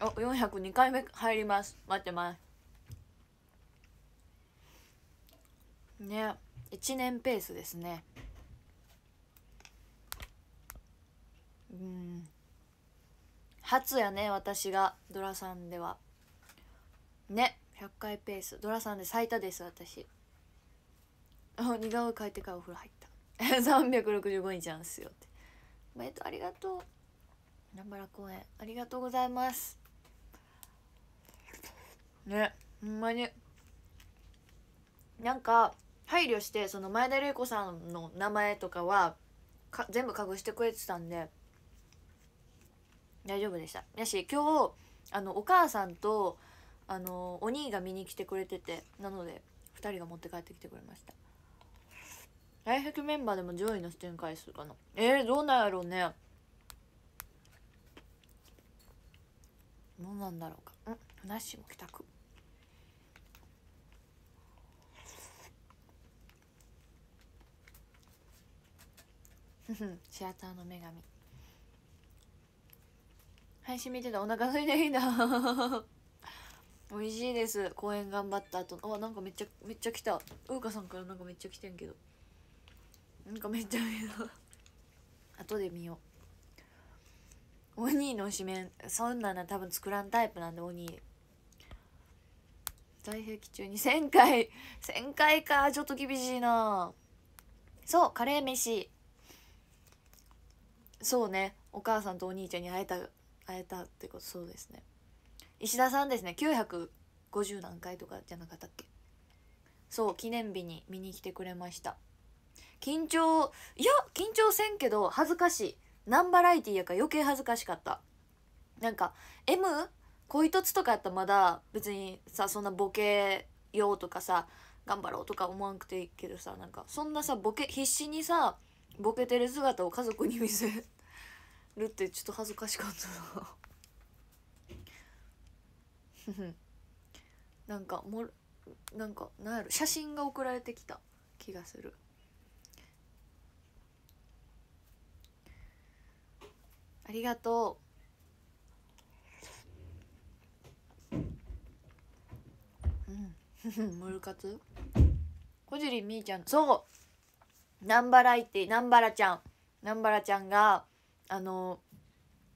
お402回目入ります待ってますね1年ペースですねうん初やね私がドラさんではね100回ペースドラさんで最多です私お似顔絵描いてからお風呂入った365 日なんですよっておめとありがとう南原公園ありがとうございますねほんまになんか配慮してその前田玲子さんの名前とかはか全部隠してくれてたんで大丈夫でしたやし今日あのお母さんとあのお兄が見に来てくれててなので2人が持って帰ってきてくれました来客メンバーでも上位の出演回数かなえー、どうなんやろうねどうなんだろうかうん話も帰宅 シアターの女神配信見てたお腹空いていいな美味しいです公演頑張った後あなんかめっちゃめっちゃ来たうかさんからなんかめっちゃ来てんけどなんかめっちゃ見た 後で見ようお兄の推しそんなな多分作らんタイプなんでお兄在壁中に1000 回1000回かちょっと厳しいなそうカレー飯そうねお母さんとお兄ちゃんに会えた会えたってことそうですね石田さんですね950何回とかじゃなかったっけそう記念日に見に来てくれました緊張いや緊張せんけど恥ずかしいナンバラエティやから余計恥ずかしかったなんか M 恋つとかやったらまだ別にさそんなボケようとかさ頑張ろうとか思わんくていいけどさなんかそんなさボケ必死にさボケてる姿を家族に見せるってちょっと恥ずかしかったななんかもなんかなんやろ写真が送られてきた気がするありがとううんムルカツこじりみーちゃんそう南原いて南原ちゃん南原ちゃんがあの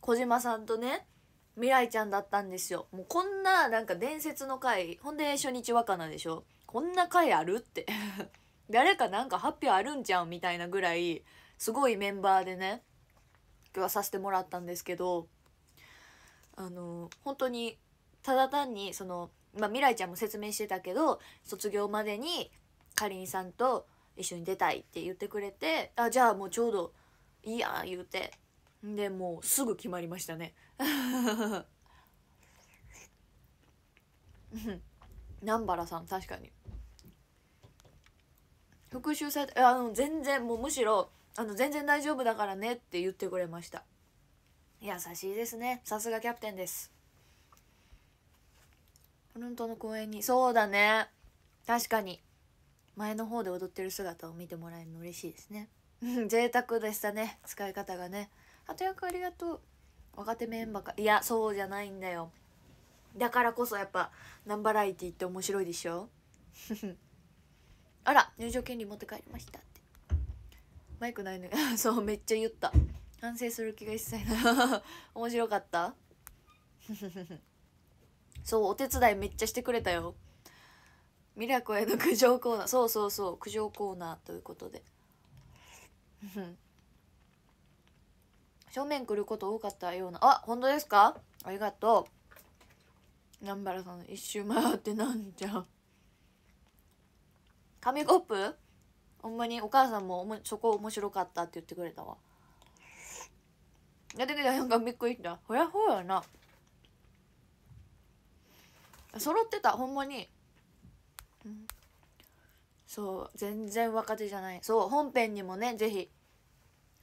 小島さんとね未来ちゃんだったんですよもうこんななんか伝説の回ほんで初日若菜でしょこんな回あるって 誰かなんか発表あるんちゃうみたいなぐらいすごいメンバーでね今日はさせてもらったんですけどあの本当にただ単にその、まあ、未来ちゃんも説明してたけど卒業までにかりんさんと一緒に出たいって言ってくれてあじゃあもうちょうどいいや言うてでもうすぐ決まりましたね 南原さん確かに復讐されてあの全然もうむしろあの全然大丈夫だからねって言ってくれました優しいですねさすがキャプテンです本当の公園にそうだね確かに前の方で踊ってる姿を見てもらえるの嬉しいですね 贅沢でしたね使い方がねあとよくありがとう若手メンバーかいやそうじゃないんだよだからこそやっぱナンバラエティって面白いでしょ あら入場権利持って帰りましたってマイクないの、ね、そうめっちゃ言った反省する気が一切ない面白かったそうお手伝いめっちゃしてくれたよミラコへの苦情コーナーそうそうそう苦情コーナーということで 正面来ること多かったようなあ本当ですかありがとう南原さん一周回ってなんじゃん紙コップほんまにお母さんもおもそこ面白かったって言ってくれたわやってきたなんかびっくりしたほやほやな揃ってたほんまにうん、そう全然若手じゃないそう本編にもね是非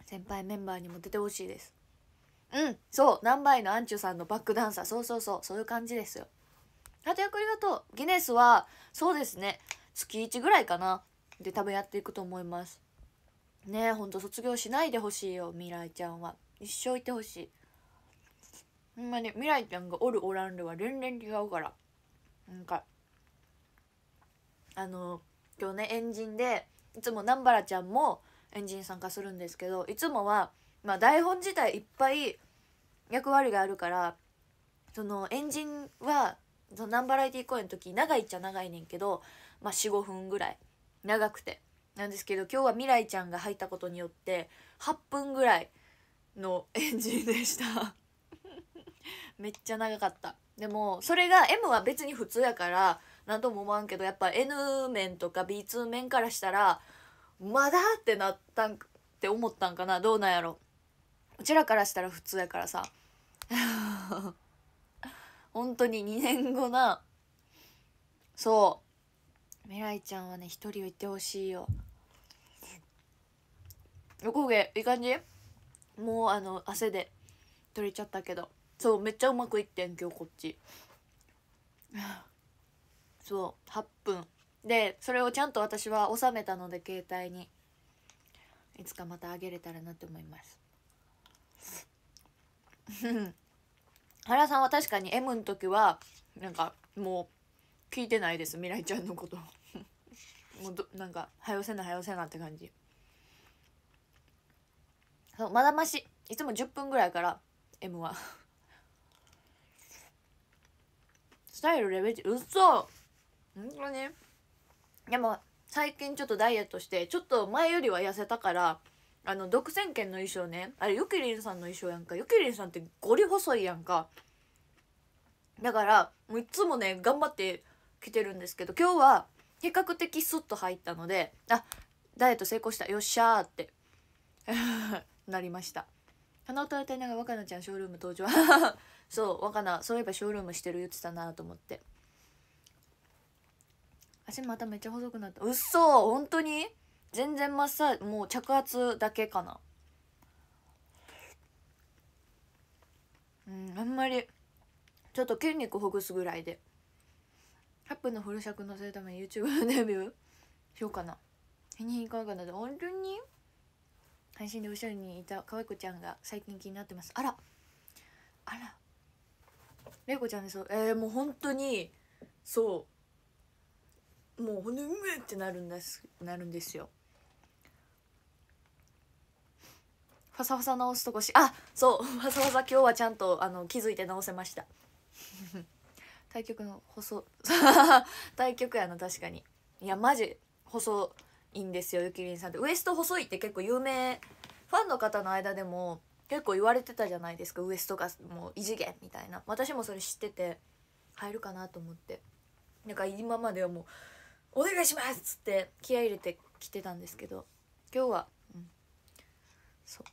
先輩メンバーにも出てほしいですうんそう何倍のアンチュさんのバックダンサーそうそうそうそういう感じですよ活躍ありがとうギネスはそうですね月1ぐらいかなで多分やっていくと思いますねえほんと卒業しないでほしいよ未来ちゃんは一生いてほしいほんまに未来ちゃんがおるおらんでは全然違うからなんかあの今日ねエンジンでいつも南原ちゃんもエンジン参加するんですけどいつもは、まあ、台本自体いっぱい役割があるからそのエンジンはその南バライティ公演の時長いっちゃ長いねんけど、まあ、45分ぐらい長くてなんですけど今日は未来ちゃんが入ったことによって8分ぐらいのエンジンでした めっちゃ長かったでもそれが M は別に普通やから何とも思わんけどやっぱ N 面とか B2 面からしたらまだってなったんって思ったんかなどうなんやろうちらからしたら普通やからさ 本当に2年後なそう未来ちゃんはね一人をいてほしいよ横毛いい感じもうあの汗で取れちゃったけどそうめっちゃうまくいってん今日こっちそう8分でそれをちゃんと私は収めたので携帯にいつかまたあげれたらなって思います 原さんは確かに M の時はなんかもう聞いてないです未来ちゃんのこと もうどなんか「はよせなはよせな」って感じそうまだましいつも10分ぐらいから M はスタイルレベルうっそ本当にでも最近ちょっとダイエットしてちょっと前よりは痩せたからあの独占権の衣装ねあれゆきりんさんの衣装やんかゆきりんさんってゴリ細いやんかだからもういつもね頑張ってきてるんですけど今日は比較的スッと入ったのであダイエット成功したよっしゃーって なりました鼻歌垂れながら若菜ちゃんショールーム登場 そう若菜そういえばショールームしてる言ってたなと思って足まためっちゃ細くなったうっそ本当に全然マッサージもう着圧だけかなうんあんまりちょっと筋肉ほぐすぐらいでップのフル尺のせるために YouTube デビュー しようかな日に日に可愛くなって本当に配信で後ろにいた可愛子ちゃんが最近気になってますあらあら玲子ちゃんですえー、もう本当にそうもうほんうめってなるんですなるんですよファサファサ直すとこしあそうファサファサ今日はちゃんとあの気づいて直せました対局の細 対局やな確かにいやマジ細いんですよゆきりんさんってウエスト細いって結構有名ファンの方の間でも結構言われてたじゃないですかウエストがもう異次元みたいな私もそれ知ってて入るかなと思ってなんか今まではもう「お願いします!」っつって気合入れてきてたんですけど今日は、うん、そう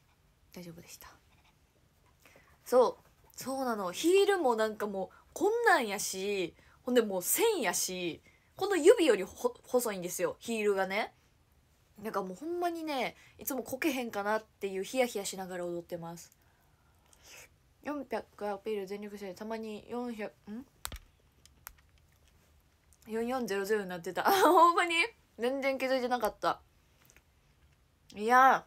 大丈夫でしたそうそうなのヒールもなんかもうこんなんやしほんでもう線やしこの指より細いんですよヒールがねなんかもうほんまにねいつもこけへんかなっていうヒヤヒヤしながら踊ってます400アピール全力してたまに400ん4400になってた ほんまに全然気づいてなかったいや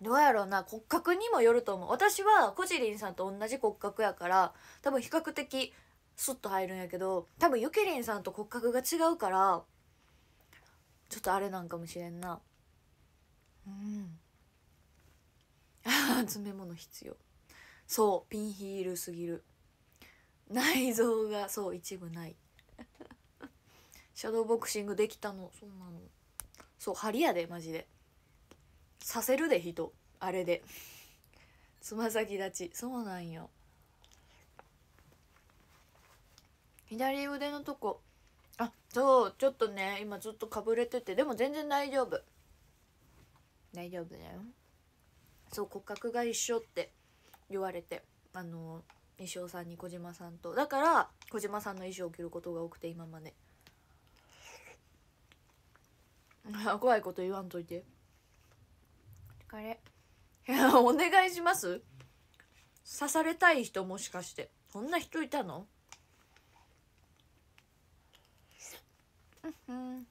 どうやろうな骨格にもよると思う私はこじりんさんと同じ骨格やから多分比較的スッと入るんやけど多分ゆケりんさんと骨格が違うからちょっとあれなんかもしれんなうん 詰め物必要そうピンヒールすぎる内臓がそう一部ないシャドーボクシングできたのそんなのそう張りやでマジでさせるで人あれでつま先立ちそうなんよ左腕のとこあそうちょっとね今ずっとかぶれててでも全然大丈夫大丈夫だよそう骨格が一緒って言われてあの衣装さんに小島さんとだから小島さんの衣装を着ることが多くて今まで。怖いこと言わんといて疲れいや お願いします刺されたい人もしかしてこんな人いたのうん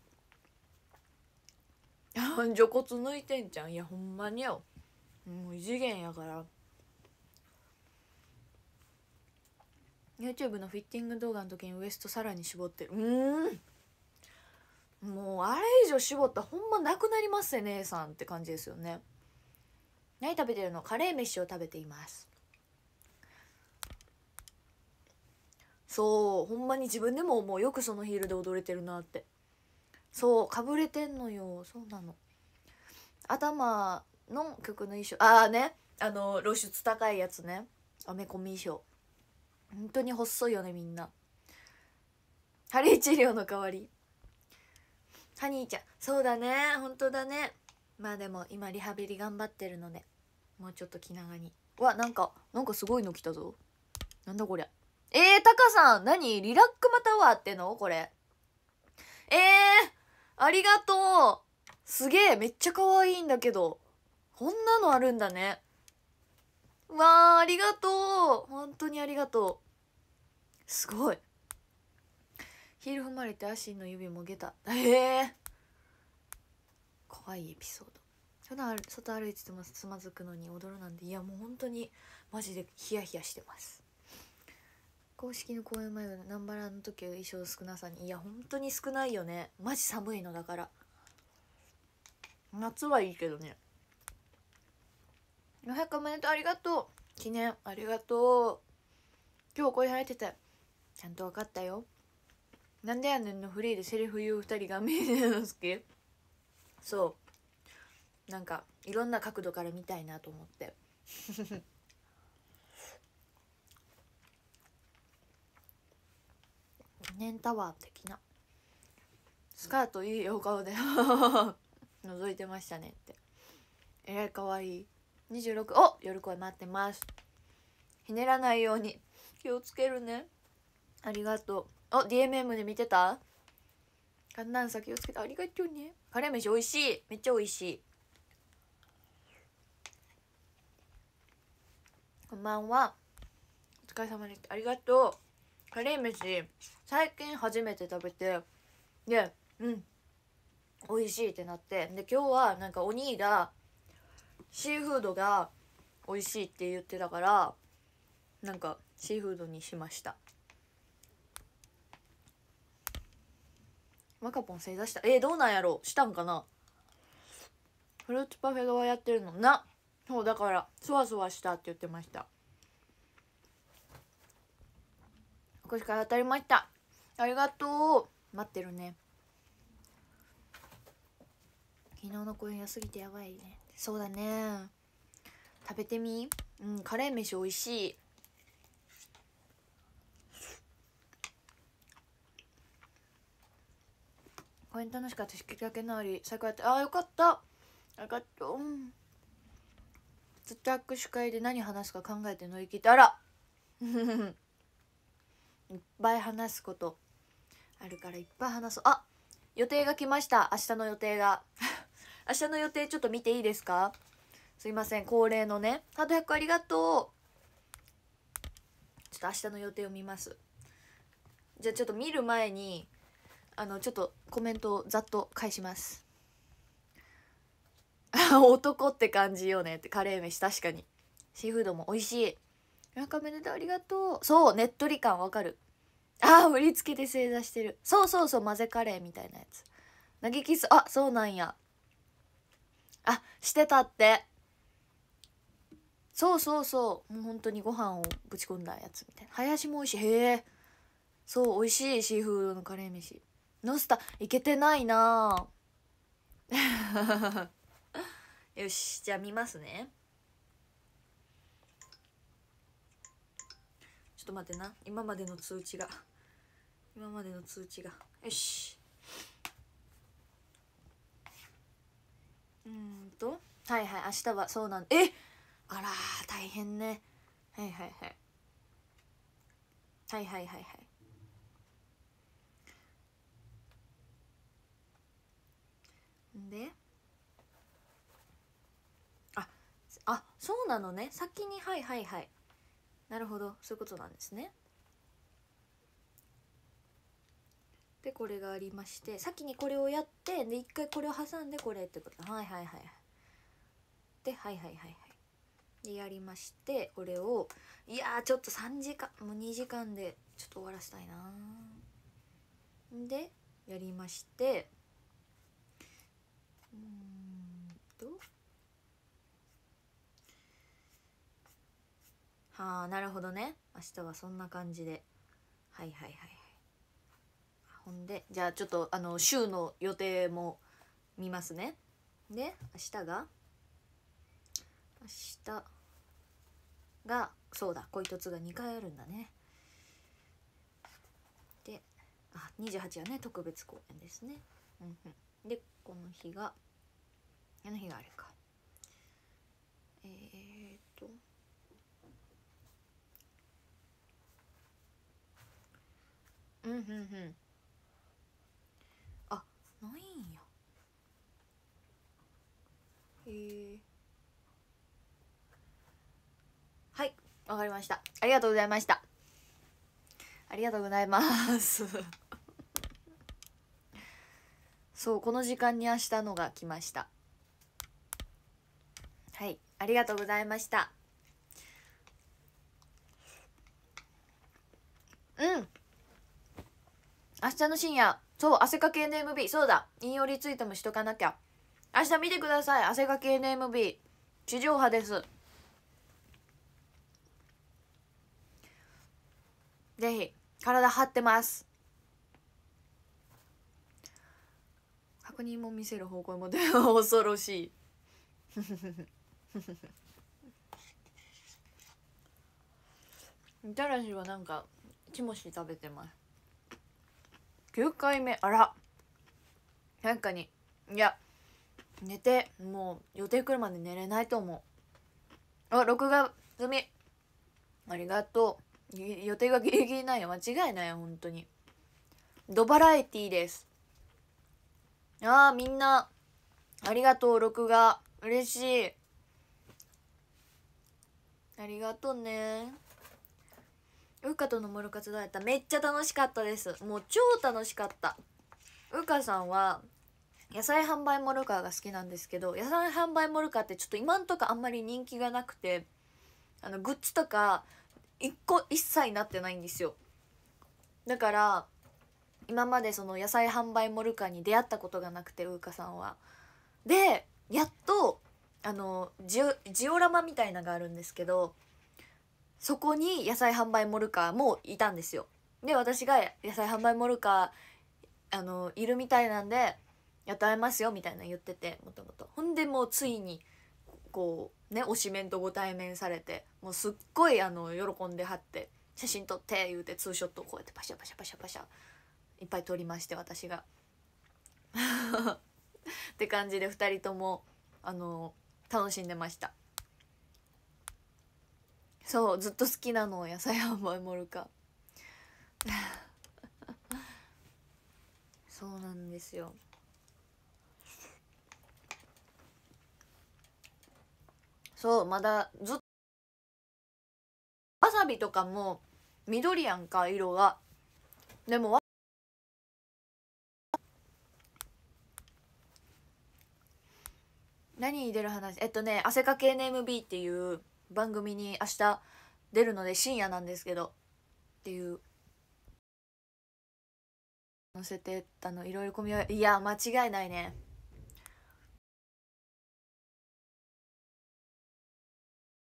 除骨抜いてんじゃんいやほんまによもう異次元やから YouTube のフィッティング動画の時にウエストさらに絞ってるうんもうあれ以上絞ったほんまなくなりますね姉さんって感じですよね何食べてるのカレー飯を食べていますそうほんまに自分でももうよくそのヒールで踊れてるなってそうかぶれてんのよそうなの頭の曲の衣装ああねあの露出高いやつねアメコミ衣装本当に細いよねみんなハリー治療の代わりハニーちゃんそうだね本当だねまあでも今リハビリ頑張ってるのでもうちょっと気長にわなんかなんかすごいの来たぞなんだこりゃえー、タカさん何リラックマタワーってのこれえー、ありがとうすげえめっちゃ可愛いんだけどこんなのあるんだねわあありがとう本当にありがとうすごいヒール踏まれて足の指もげたええ怖いエピソード普段外歩いててもつまずくのに踊るなんていやもう本当にマジでヒヤヒヤしてます公式の公演前の南原の時は衣装少なさにいや本当に少ないよねマジ寒いのだから夏はいいけどね400おめでとうありがとう記念ありがとう今日これ入っててちゃんと分かったよなんでやねんのフリーでセリフ言う2人が見えるの好きそうなんかいろんな角度から見たいなと思って記念 タワー的なスカートいいお顔で 覗いてましたねってえらいかわいい26お夜声待ってますひねらないように気をつけるねありがとうあ DMM で見てた寒暖差気をつけてありがとうねカレー飯美味しいめっちゃ美味しいこんばんはお疲れ様でしありがとうカレー飯最近初めて食べてでうん美味しいってなってで今日はなんかお兄がシーフードが美味しいって言ってたからなんかシーフードにしましたマカポン正座したえー、どうなんやろうしたんかなフルーツパフェ側やってるのなそうだからそわそわしたって言ってました少しから当たりましたありがとう待ってるね昨日の公演良すぎてやばいねそうだね食べてみうんカレー飯美味しい公演楽しかったしきっかけのあり最高やったああよかったよかったうんずっと握手会で何話すか考えて乗り切ったら いっぱい話すことあるからいっぱい話そうあ予定が来ました明日の予定が 明日の予定ちょっと見ていいですかすいません恒例のねハート100ありがとうちょっと明日の予定を見ますじゃあちょっと見る前にあのちょっとコメントをざっと返します 男って感じよねってカレー飯確かにシーフードも美味しいめでとうありがとうそうねっとり感わかるああ振り付けで正座してるそうそうそう混ぜカレーみたいなやつ投げキスあそうなんやあしてたってそうそうそうもう本当にご飯をぶち込んだやつみたいな林も美味しいへえそう美味しいシーフードのカレー飯ノスタいけてないな よしじゃあ見ますねちょっと待ってな今までの通知が今までの通知がよしうんとはいはい明日はそうなんえあら大変ねはいはいはいはいはいはいはいんでああそうなのね先にはいはいはいなるほどそういうことなんですねでこれがありまして先にこれをやってで一回これを挟んでこれってことはいはいはいではいはいはいはいでやりましてこれをいやちょっと3時間もう2時間でちょっと終わらせたいなでやりましてうんとはあなるほどね明日はそんな感じではいはいはいはいほんでじゃあちょっとあの週の予定も見ますねで明日が明日がそうだ恋凸が2回あるんだねであ28はね特別公演ですねうんうんでこの日があの日があれかえー、っとうんうんうんあないんやええー、はいわかりましたありがとうございましたありがとうございますそうこの時間に明日のが来ましたはいありがとうございましたうん明日の深夜そう汗かき NMB そうだ引用リツイートもしとかなきゃ明日見てください汗かき NMB 地上波ですぜひ体張ってます百人も見せる方向もで 恐ろしい みたらしはなんかチモシ食べてます9回目あらなんかにいや寝てもう予定来るまで寝れないと思うあ録画済みありがとう予定がギリギリないよ間違いないよ本当にドバラエティーですああ、みんな、ありがとう、録画。嬉しい。ありがとうね。ウカとのモル活どうやっためっちゃ楽しかったです。もう超楽しかった。ウカさんは、野菜販売モルカーが好きなんですけど、野菜販売モルカーってちょっと今んとこあんまり人気がなくて、あの、グッズとか、一個一切なってないんですよ。だから、今までその野菜販売モルカーに出会ったことがなくてウーカさんは。でやっとあのジオラマみたいなのがあるんですけどそこに野菜販売モルカーもいたんですよ。で私が野菜販売モルカーあのいるみたいなんでやって会えますよみたいな言っててもともと。ほんでもうついにこうね推しメンとご対面されてもうすっごいあの喜んではって写真撮って言うてツーショットをこうやってパシャパシャパシャパシャいっぱい撮りまして私が。って感じで2人ともあの楽しんでましたそうずっと好きなの野菜販売モルカそうなんですよそうまだずっとわさびとかも緑やんか色がでも何に出る話えっとね「汗かけ NMB」っていう番組に明日出るので深夜なんですけどっていう載せてたのいろいろ込みいや間違いないね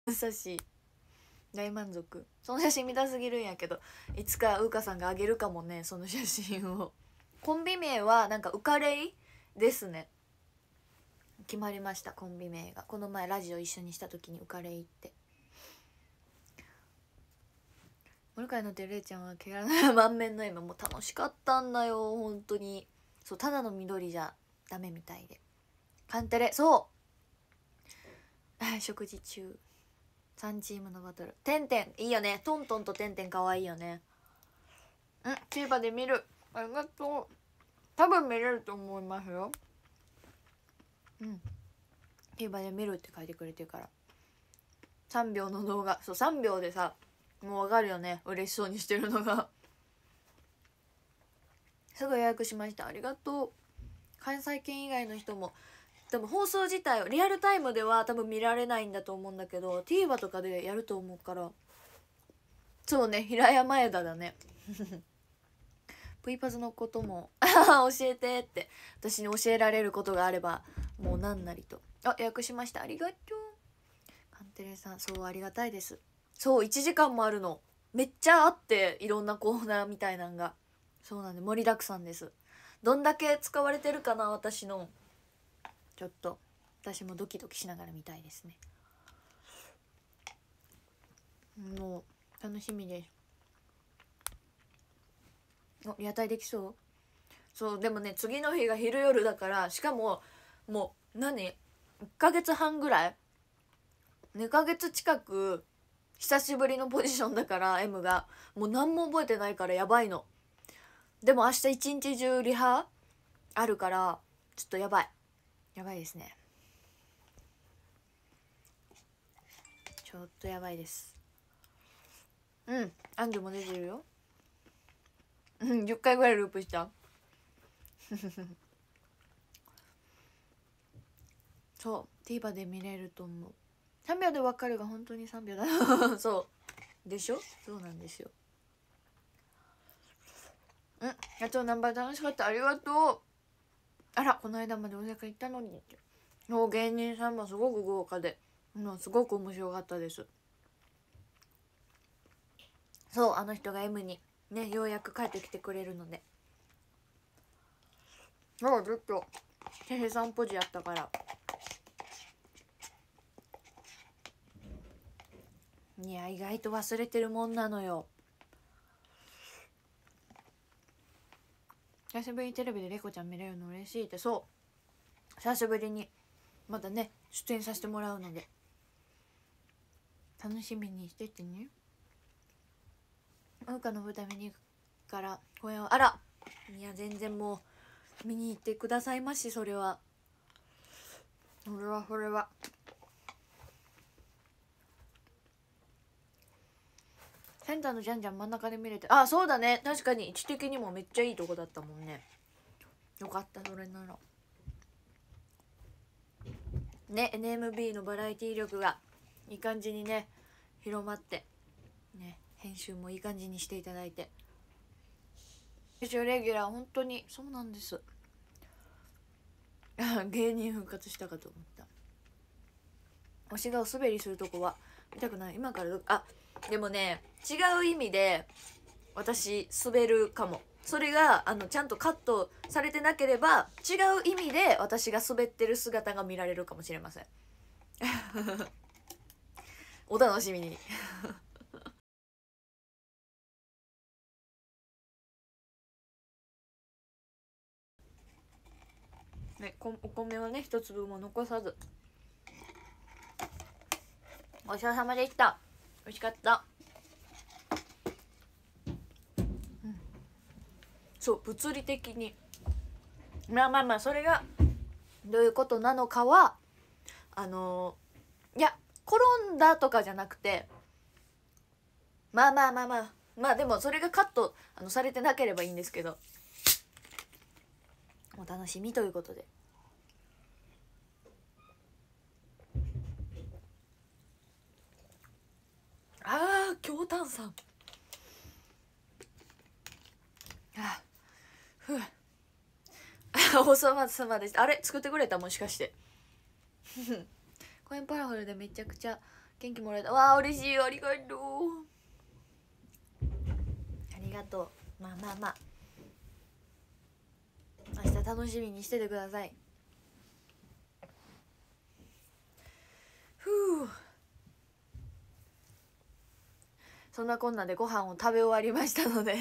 武蔵大満足その写真見たすぎるんやけどいつかウーカさんがあげるかもねその写真をコンビ名はなんか「うかれい」ですね決まりましたコンビ名がこの前ラジオ一緒にした時に浮かれ行って森川のてれいちゃんは毛穴が満面の今もう楽しかったんだよ本当にそうただの緑じゃダメみたいでカンテレそう 食事中3チームのバトルてんてんいいよねトントンとてんてんかわいいよねうん TVer で見るありがとう多分見れると思いますようん競馬で見るって書いてくれてるから3秒の動画そう3秒でさもうわかるよね嬉しそうにしてるのが すぐ予約しましたありがとう関西圏以外の人も多分放送自体リアルタイムでは多分見られないんだと思うんだけど TVer とかでやると思うからそうね平山枝だね プイパズのことも 教えてって私に教えられることがあればもうなんなりとあ予約しましたありがとうカンテレさんそうありがたいですそう1時間もあるのめっちゃあっていろんなコーナーみたいなんがそうなんで盛りだくさんですどんだけ使われてるかな私のちょっと私もドキドキしながら見たいですねもう楽しみですお屋台できそうそうでもね次の日が昼夜だからしかももう何1ヶ月半ぐらい2ヶ月近く久しぶりのポジションだから M がもう何も覚えてないからやばいのでも明日一日中リハあるからちょっとやばいやばいですねちょっとやばいですうんアンジュも出てるようん10回ぐらいループしたそう TVer で見れると思う3秒で分かるが本当に3秒だ そうでしょそうなんですようんあとナンバー楽しかったありがとうあらこの間まで大阪行ったのにもう芸人さんもすごく豪華でもうすごく面白かったですそうあの人が M にねようやく帰ってきてくれるのでそうずっとテレさんポやったからいや意外と忘れてるもんなのよ久しぶりにテレビでレコちゃん見れるの嬉しいってそう久しぶりにまたね出演させてもらうので楽しみにしててねうかの舞台見に行くから公演をあらいや全然もう見に行ってくださいましそれはそれはそれは。センターのじゃんじゃん真ん中で見れてあそうだね確かに位置的にもめっちゃいいとこだったもんねよかったそれならね NMB のバラエティ力がいい感じにね広まってね編集もいい感じにしていただいて一応レギュラー本当にそうなんです芸人復活したかと思った推しがおすべりするとこは見たくない今からあでもね違う意味で私滑るかもそれがあのちゃんとカットされてなければ違う意味で私が滑ってる姿が見られるかもしれません お楽しみに ね、お米はね一粒も残さずごちそうさまでした。美味しかった、うん、そう物理的にまあまあまあそれがどういうことなのかはあのー、いや転んだとかじゃなくてまあまあまあまあまあでもそれがカットあのされてなければいいんですけどお楽しみということで。あー強炭酸あふうあ おそまさまでしたあれ作ってくれたもしかして コインパラフルでめちゃくちゃ元気もらえたわあ嬉しいありがとうありがとうまあまあまあ明日楽しみにしててくださいふうそんなこんなでご飯を食べ終わりましたので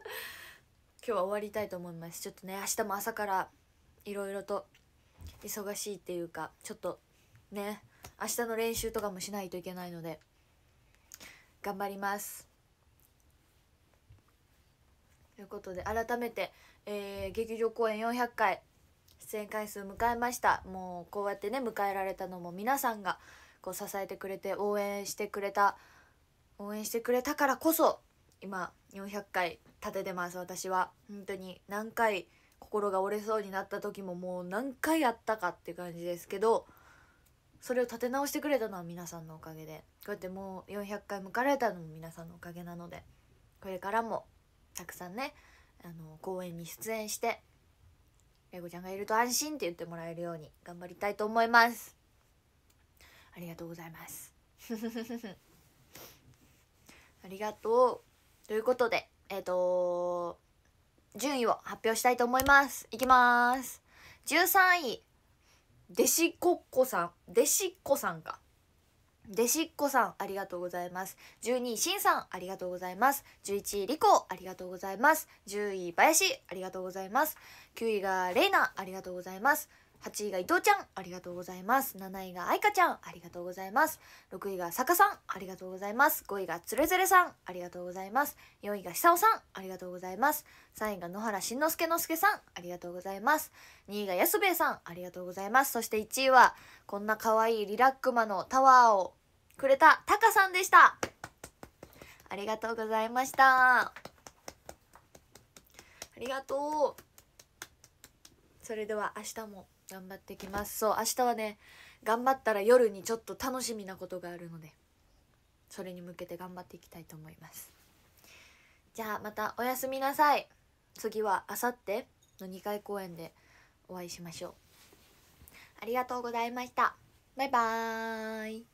今日は終わりたいと思いますちょっとね明日も朝からいろいろと忙しいっていうかちょっとね明日の練習とかもしないといけないので頑張りますということで改めて、えー、劇場公演400回出演回数迎えましたもうこうやってね迎えられたのも皆さんがこう支えてくれて応援してくれた応援してくれたからこそ今400回立ててます私は本当に何回心が折れそうになった時ももう何回あったかって感じですけどそれを立て直してくれたのは皆さんのおかげでこうやってもう400回迎えられたのも皆さんのおかげなのでこれからもたくさんねあの公演に出演して英子ちゃんがいると安心って言ってもらえるように頑張りたいと思いますありがとうございますありがとうということでえっ、ー、と順位を発表したいと思いますいきます13位弟子こっこさん弟子っこさんか弟子っ子さんありがとうございます12位しんさんありがとうございます11位りこありがとうございます10位林ありがとうございます9位がれいなありがとうございます8位が伊藤ちゃん、ありがとうございます。7位が愛花ちゃん、ありがとうございます。6位が坂さん、ありがとうございます。5位がつれづれさん、ありがとうございます。4位が久男さん、ありがとうございます。3位が野原しんのすけのすけさん、ありがとうございます。2位が安兵衛さん、ありがとうございます。そして1位は、こんな可愛いリラックマのタワーをくれたタカさんでした。ありがとうございました。ありがとう。それでは明日も。頑張ってきますそう明日はね頑張ったら夜にちょっと楽しみなことがあるのでそれに向けて頑張っていきたいと思いますじゃあまたおやすみなさい次はあさっての2回公演でお会いしましょうありがとうございましたバイバーイ